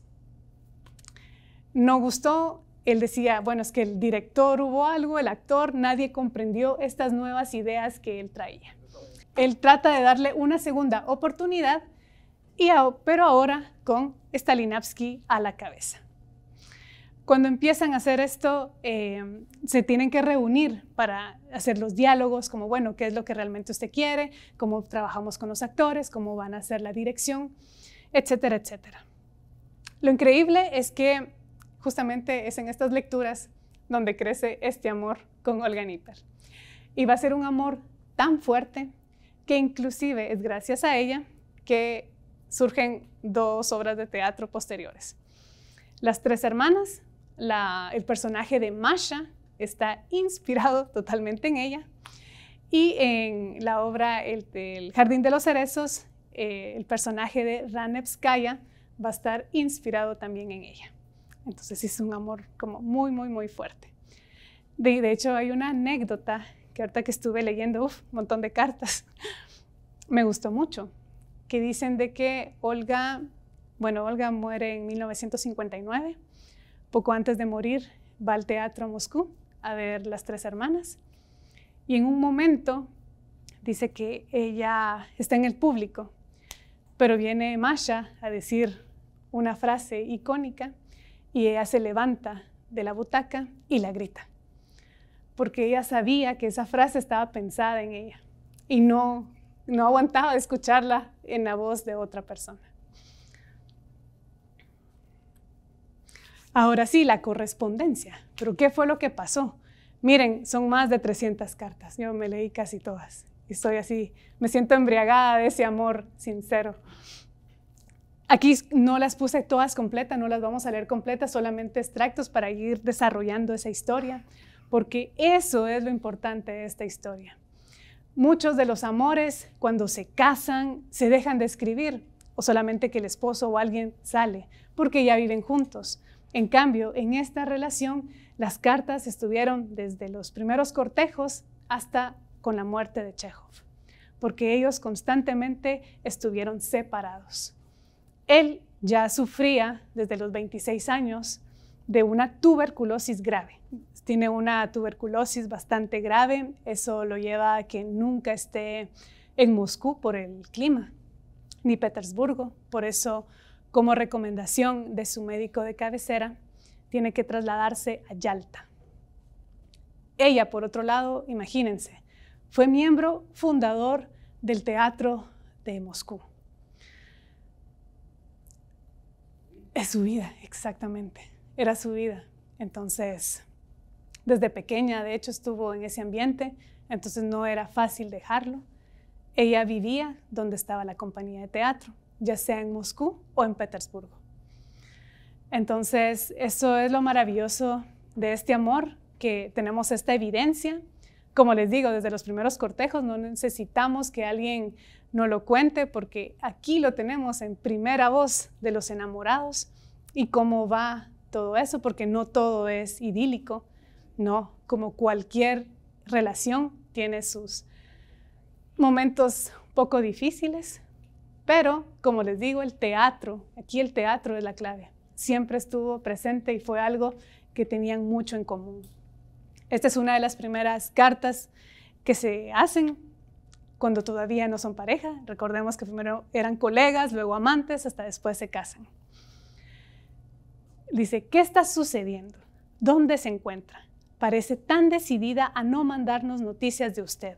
No gustó, él decía, bueno, es que el director hubo algo, el actor, nadie comprendió estas nuevas ideas que él traía. Él trata de darle una segunda oportunidad, y pero ahora con Stalinavsky a la cabeza. Cuando empiezan a hacer esto, eh, se tienen que reunir para hacer los diálogos, como, bueno, qué es lo que realmente usted quiere, cómo trabajamos con los actores, cómo van a hacer la dirección, etcétera, etcétera. Lo increíble es que justamente es en estas lecturas donde crece este amor con Olga Nipper. Y va a ser un amor tan fuerte que inclusive es gracias a ella que surgen dos obras de teatro posteriores. Las tres hermanas, el personaje de Masha está inspirado totalmente en ella y en la obra El, Jardín de los Cerezos, eh, el personaje de Ranevskaya va a estar inspirado también en ella. Entonces es un amor como muy, muy, muy fuerte. De, de hecho, hay una anécdota que ahorita que estuve leyendo, un montón de cartas, me gustó mucho, que dicen de que Olga, bueno, Olga muere en 1959, poco antes de morir va al teatro Moscú a ver Las Tres Hermanas y en un momento dice que ella está en el público, pero viene Masha a decir una frase icónica y ella se levanta de la butaca y la grita, porque ella sabía que esa frase estaba pensada en ella y no, no aguantaba escucharla en la voz de otra persona. Ahora sí, la correspondencia. ¿Pero qué fue lo que pasó? Miren, son más de 300 cartas. Yo me leí casi todas. Y estoy así, me siento embriagada de ese amor sincero. Aquí no las puse todas completas, no las vamos a leer completas, solamente extractos para ir desarrollando esa historia, porque eso es lo importante de esta historia. Muchos de los amores, cuando se casan, se dejan de escribir, o solamente que el esposo o alguien sale, porque ya viven juntos. En cambio, en esta relación, las cartas estuvieron desde los primeros cortejos hasta con la muerte de Chekhov, porque ellos constantemente estuvieron separados. Él ya sufría desde los 26 años de una tuberculosis grave. Tiene una tuberculosis bastante grave, eso lo lleva a que nunca esté en Moscú por el clima, ni Petersburgo. Por eso, como recomendación de su médico de cabecera, tiene que trasladarse a Yalta. Ella, por otro lado, imagínense, fue miembro fundador del Teatro de Moscú. Es su vida, exactamente. Era su vida. Entonces, desde pequeña, de hecho, estuvo en ese ambiente, entonces no era fácil dejarlo. Ella vivía donde estaba la compañía de teatro, ya sea en Moscú o en Petersburgo. Entonces, eso es lo maravilloso de este amor, que tenemos esta evidencia como les digo, desde los primeros cortejos no necesitamos que alguien no lo cuente porque aquí lo tenemos en primera voz de los enamorados y cómo va todo eso, porque no todo es idílico, no, como cualquier relación tiene sus momentos poco difíciles, pero como les digo, el teatro, aquí el teatro es la clave, siempre estuvo presente y fue algo que tenían mucho en común. Esta es una de las primeras cartas que se hacen cuando todavía no son pareja. Recordemos que primero eran colegas, luego amantes, hasta después se casan. Dice, ¿qué está sucediendo? ¿Dónde se encuentra? Parece tan decidida a no mandarnos noticias de usted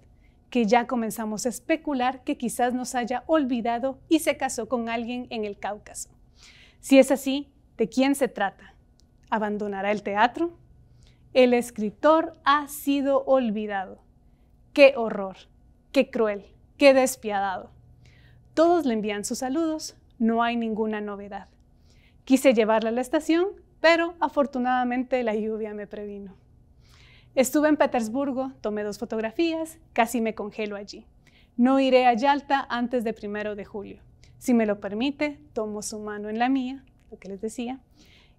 que ya comenzamos a especular que quizás nos haya olvidado y se casó con alguien en el Cáucaso. Si es así, ¿de quién se trata? ¿Abandonará el teatro? El escritor ha sido olvidado. ¡Qué horror! ¡Qué cruel! ¡Qué despiadado! Todos le envían sus saludos, no hay ninguna novedad. Quise llevarla a la estación, pero afortunadamente la lluvia me previno. Estuve en Petersburgo, tomé dos fotografías, casi me congelo allí. No iré a Yalta antes de primero de julio. Si me lo permite, tomo su mano en la mía, lo que les decía,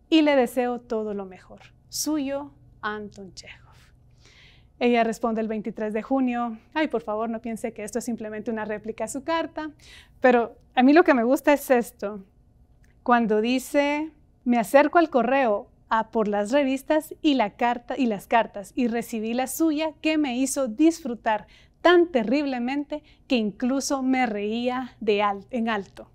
y le deseo todo lo mejor. Suyo, Anton Chekhov. Ella responde el 23 de junio, ay, por favor, no piense que esto es simplemente una réplica a su carta, pero a mí lo que me gusta es esto, cuando dice, me acerco al correo a por las revistas y, la carta, y las cartas y recibí la suya que me hizo disfrutar tan terriblemente que incluso me reía de en alto.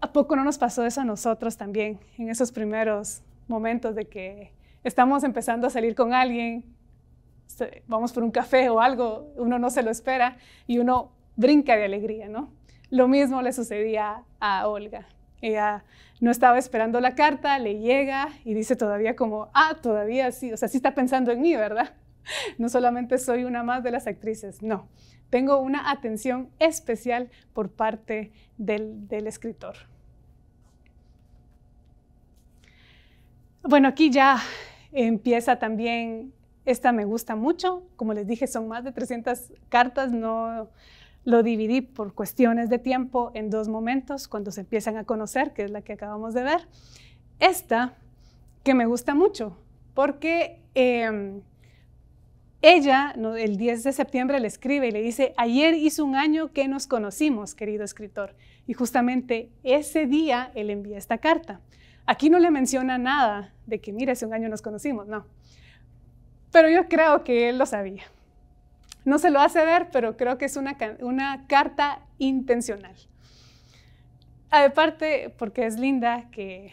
¿A poco no nos pasó eso a nosotros también en esos primeros momentos de que estamos empezando a salir con alguien, vamos por un café o algo, uno no se lo espera y uno brinca de alegría, ¿no? Lo mismo le sucedía a Olga. Ella no estaba esperando la carta, le llega y dice todavía como, ah, todavía sí, o sea, sí está pensando en mí, ¿verdad? No solamente soy una más de las actrices, no, tengo una atención especial por parte del, del escritor. Bueno, aquí ya Empieza también, esta me gusta mucho, como les dije, son más de 300 cartas, no lo dividí por cuestiones de tiempo en dos momentos, cuando se empiezan a conocer, que es la que acabamos de ver. Esta, que me gusta mucho, porque em, ella el 10 de septiembre le escribe y le dice, ayer hizo un año que nos conocimos, querido escritor. Y justamente ese día él envía esta carta. Aquí no le menciona nada de que, mira, hace un año nos conocimos, no. Pero yo creo que él lo sabía. No se lo hace ver, pero creo que es una, carta intencional. Aparte, porque es linda, que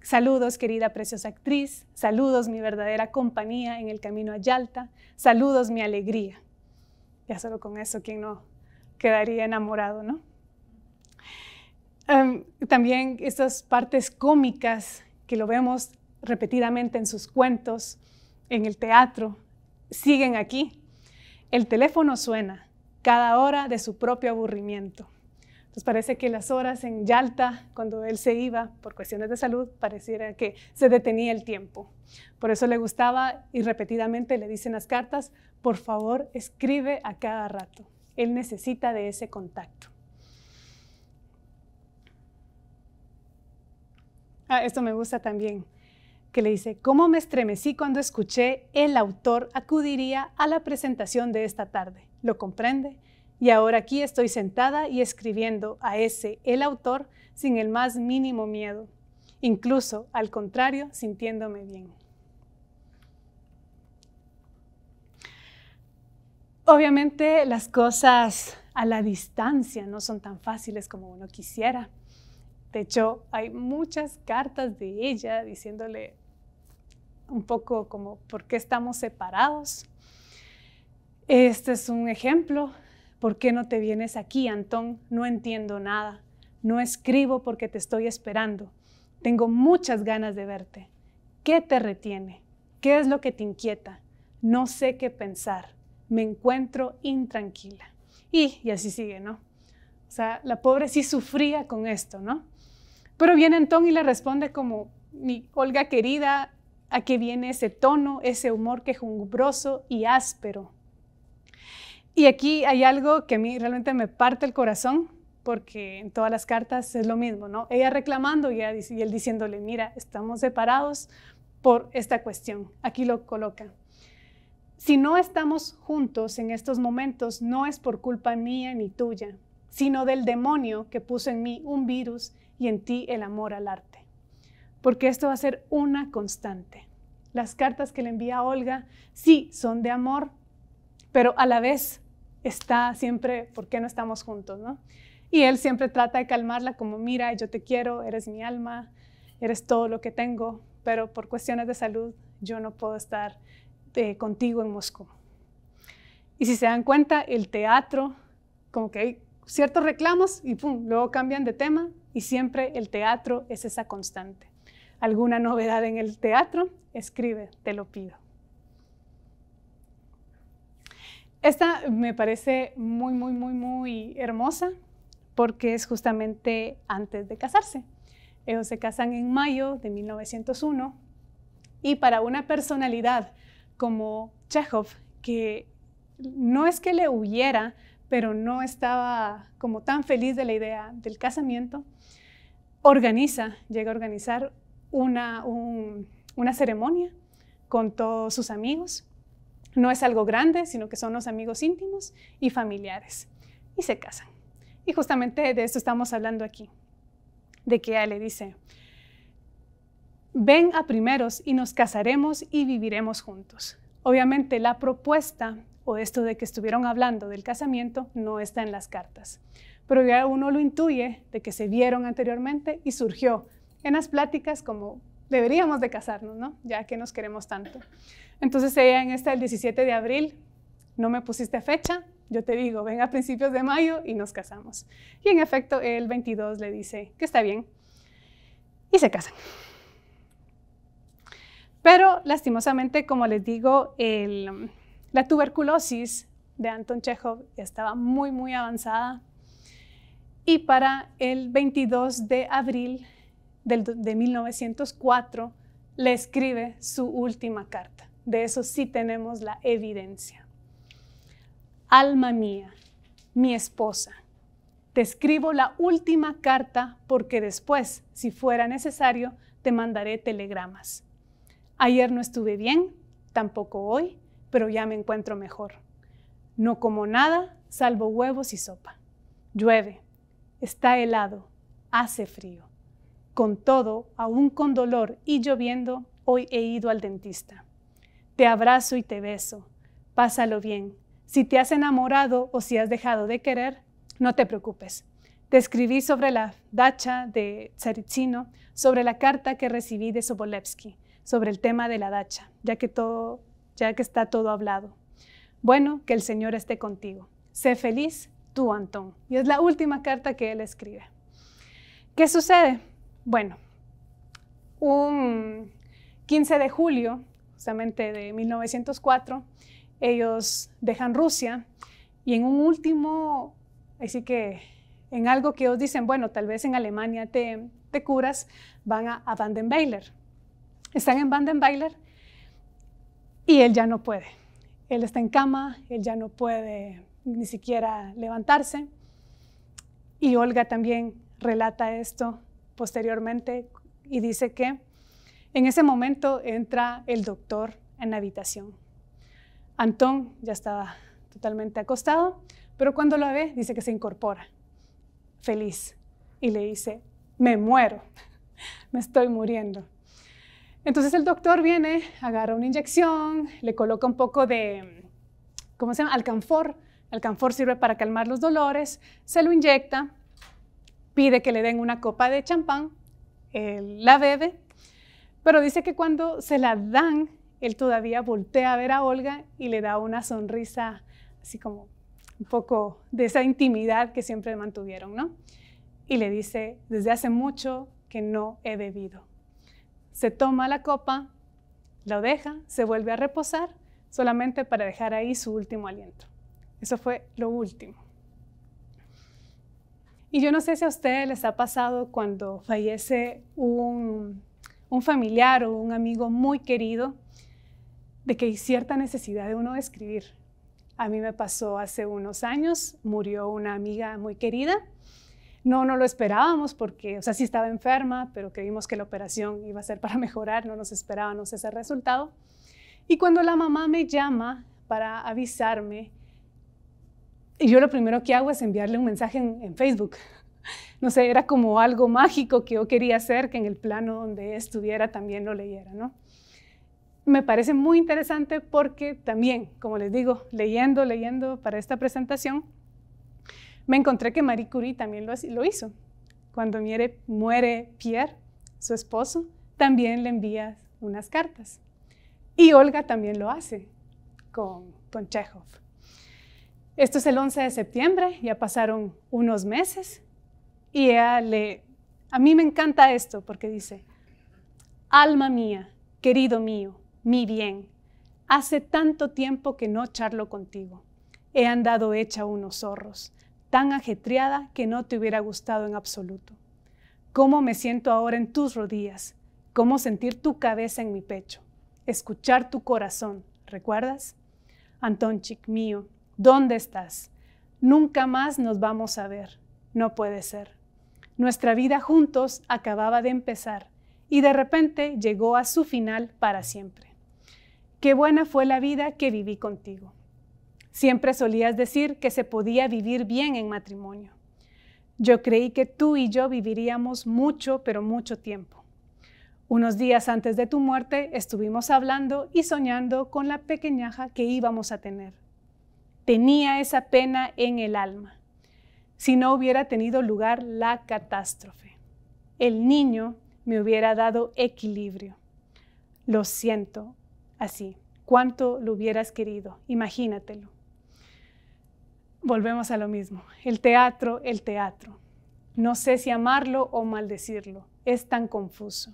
Saludos, querida preciosa actriz. Saludos, mi verdadera compañía en el camino a Yalta. Saludos, mi alegría. Ya solo con eso, ¿quién no quedaría enamorado, no? también estas partes cómicas que lo vemos repetidamente en sus cuentos, en el teatro, siguen aquí. El teléfono suena cada hora de su propio aburrimiento. Entonces parece que las horas en Yalta, cuando él se iba por cuestiones de salud, pareciera que se detenía el tiempo. Por eso le gustaba y repetidamente le dicen las cartas, por favor escribe a cada rato. Él necesita de ese contacto. Ah, esto me gusta también. Que le dice, ¿cómo me estremecí cuando escuché el autor acudiría a la presentación de esta tarde? ¿Lo comprende? Y ahora aquí estoy sentada y escribiendo a ese el autor sin el más mínimo miedo, incluso al contrario, sintiéndome bien. Obviamente las cosas a la distancia no son tan fáciles como uno quisiera. De hecho, hay muchas cartas de ella diciéndole un poco como por qué estamos separados. Este es un ejemplo. ¿Por qué no te vienes aquí, Antón? No entiendo nada. No escribo porque te estoy esperando. Tengo muchas ganas de verte. ¿Qué te retiene? ¿Qué es lo que te inquieta? No sé qué pensar. Me encuentro intranquila. Y, y así sigue, ¿no? O sea, la pobre sí sufría con esto, ¿no? Pero viene Antón y le responde como, mi Olga querida, ¿a qué viene ese tono, ese humor quejumbroso y áspero? Y aquí hay algo que a mí realmente me parte el corazón, porque en todas las cartas es lo mismo, ¿no? Ella reclamando y, y él diciéndole, mira, estamos separados por esta cuestión. Aquí lo coloca. Si no estamos juntos en estos momentos, no es por culpa mía ni tuya, sino del demonio que puso en mí un virus y en ti el amor al arte. Porque esto va a ser una constante. Las cartas que le envía Olga sí son de amor, pero a la vez está siempre, ¿por qué no estamos juntos? No? Y él siempre trata de calmarla como, mira, yo te quiero, eres mi alma, eres todo lo que tengo, pero por cuestiones de salud yo no puedo estar eh, contigo en Moscú. Y si se dan cuenta, el teatro, como que ciertos reclamos y pum, luego cambian de tema y siempre el teatro es esa constante. ¿Alguna novedad en el teatro? Escribe, te lo pido. Esta me parece muy, muy, muy, muy hermosa porque es justamente antes de casarse. Ellos se casan en mayo de 1901 y para una personalidad como Chekhov, que no es que le huyera pero no estaba como tan feliz de la idea del casamiento, organiza, llega a organizar una, ceremonia con todos sus amigos. No es algo grande, sino que son los amigos íntimos y familiares. Y se casan. Y justamente de esto estamos hablando aquí, de que ella le dice, ven a primeros y nos casaremos y viviremos juntos. Obviamente la propuesta o esto de que estuvieron hablando del casamiento no está en las cartas. Pero ya uno lo intuye de que se vieron anteriormente y surgió en las pláticas como deberíamos de casarnos, ¿no? Ya que nos queremos tanto. Entonces ella en esta el 17 de abril, no me pusiste fecha, yo te digo, ven a principios de mayo y nos casamos. Y en efecto el 22 le dice que está bien y se casan. Pero lastimosamente, como les digo, el la tuberculosis de Anton Chekhov estaba muy, muy avanzada y para el 22 de abril de 1904 le escribe su última carta. De eso sí tenemos la evidencia. Alma mía, mi esposa, te escribo la última carta porque después, si fuera necesario, te mandaré telegramas. Ayer no estuve bien, tampoco hoy, pero ya me encuentro mejor. No como nada, salvo huevos y sopa. Llueve, está helado, hace frío. Con todo, aún con dolor y lloviendo, hoy he ido al dentista. Te abrazo y te beso. Pásalo bien. Si te has enamorado o si has dejado de querer, no te preocupes. Te escribí sobre la dacha de Tsaritsino, sobre la carta que recibí de Sobolevsky, sobre el tema de la dacha, ya que todo ya que está todo hablado. Bueno, que el Señor esté contigo. Sé feliz, tú, Antón. Y es la última carta que él escribe. ¿Qué sucede? Bueno, un 15 de julio, justamente de 1904, ellos dejan Rusia y en un último, así que en algo que ellos dicen, bueno, tal vez en Alemania te, curas, van a, a Vandenweiler. Están en Vandenweiler y él ya no puede. Él está en cama, él ya no puede ni siquiera levantarse. Y Olga también relata esto posteriormente y dice que en ese momento entra el doctor en la habitación. Antón ya estaba totalmente acostado, pero cuando lo ve dice que se incorpora, feliz, y le dice, me muero, me estoy muriendo. Entonces el doctor viene, agarra una inyección, le coloca un poco de, ¿cómo se llama? Alcanfor. Alcanfor sirve para calmar los dolores, se lo inyecta, pide que le den una copa de champán, él la bebe, pero dice que cuando se la dan, él todavía voltea a ver a Olga y le da una sonrisa así como un poco de esa intimidad que siempre mantuvieron, ¿no? Y le dice, desde hace mucho que no he bebido se toma la copa, lo deja, se vuelve a reposar, solamente para dejar ahí su último aliento. Eso fue lo último. Y yo no sé si a ustedes les ha pasado cuando fallece un, familiar o un amigo muy querido, de que hay cierta necesidad de uno de escribir. A mí me pasó hace unos años, murió una amiga muy querida no, no lo esperábamos porque, o sea, sí estaba enferma, pero creímos que la operación iba a ser para mejorar, no nos esperábamos ese resultado. Y cuando la mamá me llama para avisarme, y yo lo primero que hago es enviarle un mensaje en, en Facebook. No sé, era como algo mágico que yo quería hacer, que en el plano donde estuviera también lo leyera, ¿no? me parece muy interesante porque también, como les digo, leyendo, leyendo para esta presentación, me encontré que Marie Curie también lo, hizo. Cuando muere, Pierre, su esposo, también le envía unas cartas. Y Olga también lo hace con, con Chekhov. Esto es el 11 de septiembre, ya pasaron unos meses y le... A mí me encanta esto porque dice, alma mía, querido mío, mi bien, hace tanto tiempo que no charlo contigo. He andado hecha unos zorros tan ajetreada que no te hubiera gustado en absoluto. ¿Cómo me siento ahora en tus rodillas? ¿Cómo sentir tu cabeza en mi pecho? Escuchar tu corazón, ¿recuerdas? Antonchik mío, ¿dónde estás? Nunca más nos vamos a ver. No puede ser. Nuestra vida juntos acababa de empezar y de repente llegó a su final para siempre. Qué buena fue la vida que viví contigo. Siempre solías decir que se podía vivir bien en matrimonio. Yo creí que tú y yo viviríamos mucho, pero mucho tiempo. Unos días antes de tu muerte estuvimos hablando y soñando con la pequeñaja que íbamos a tener. Tenía esa pena en el alma. Si no hubiera tenido lugar la catástrofe, el niño me hubiera dado equilibrio. Lo siento, así. ¿Cuánto lo hubieras querido? Imagínatelo volvemos a lo mismo. El teatro, el teatro. No sé si amarlo o maldecirlo. Es tan confuso.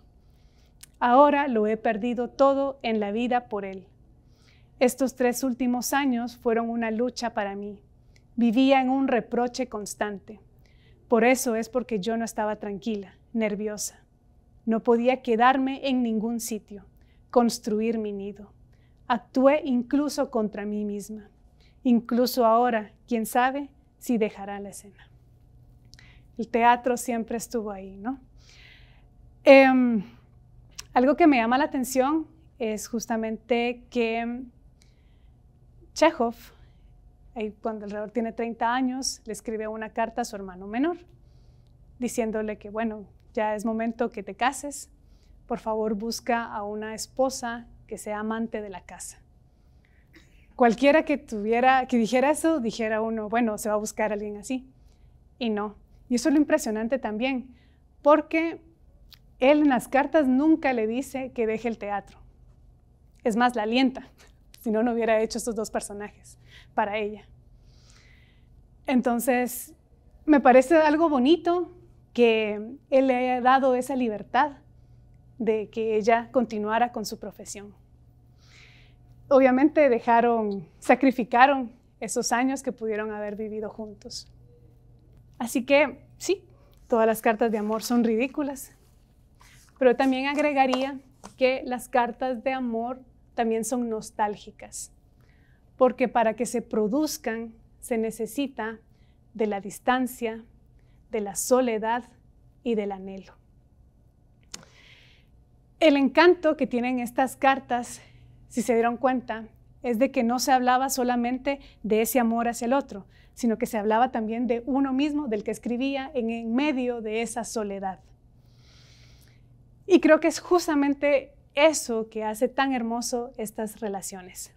Ahora lo he perdido todo en la vida por él. Estos tres últimos años fueron una lucha para mí. Vivía en un reproche constante. Por eso es porque yo no estaba tranquila, nerviosa. No podía quedarme en ningún sitio, construir mi nido. Actué incluso contra mí misma. Incluso ahora, quién sabe si dejará la escena. El teatro siempre estuvo ahí, ¿no? Em, algo que me llama la atención es justamente que Chekhov, cuando alrededor tiene 30 años, le escribe una carta a su hermano menor, diciéndole que, bueno, ya es momento que te cases, por favor busca a una esposa que sea amante de la casa cualquiera que tuviera, que dijera eso, dijera uno, bueno, se va a buscar a alguien así. Y no. Y eso es lo impresionante también, porque él en las cartas nunca le dice que deje el teatro. Es más, la alienta, si no, no hubiera hecho estos dos personajes para ella. Entonces, me parece algo bonito que él le haya dado esa libertad de que ella continuara con su profesión obviamente dejaron, sacrificaron esos años que pudieron haber vivido juntos. Así que sí, todas las cartas de amor son ridículas, pero también agregaría que las cartas de amor también son nostálgicas, porque para que se produzcan se necesita de la distancia, de la soledad y del anhelo. El encanto que tienen estas cartas si se dieron cuenta, es de que no se hablaba solamente de ese amor hacia el otro, sino que se hablaba también de uno mismo, del que escribía en medio de esa soledad. Y creo que es justamente eso que hace tan hermoso estas relaciones,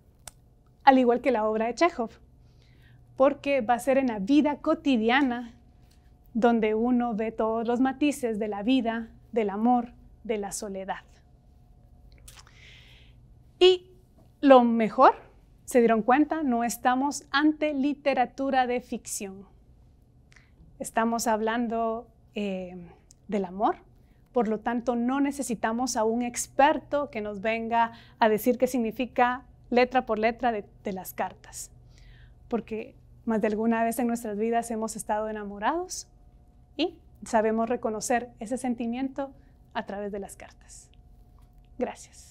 al igual que la obra de Chekhov, porque va a ser en la vida cotidiana donde uno ve todos los matices de la vida, del amor, de la soledad. Y lo mejor, se dieron cuenta, no estamos ante literatura de ficción. Estamos hablando eh, del amor, por lo tanto no necesitamos a un experto que nos venga a decir qué significa letra por letra de las cartas, porque más de alguna vez en nuestras vidas hemos estado enamorados y sabemos reconocer ese sentimiento a través de las cartas. Gracias.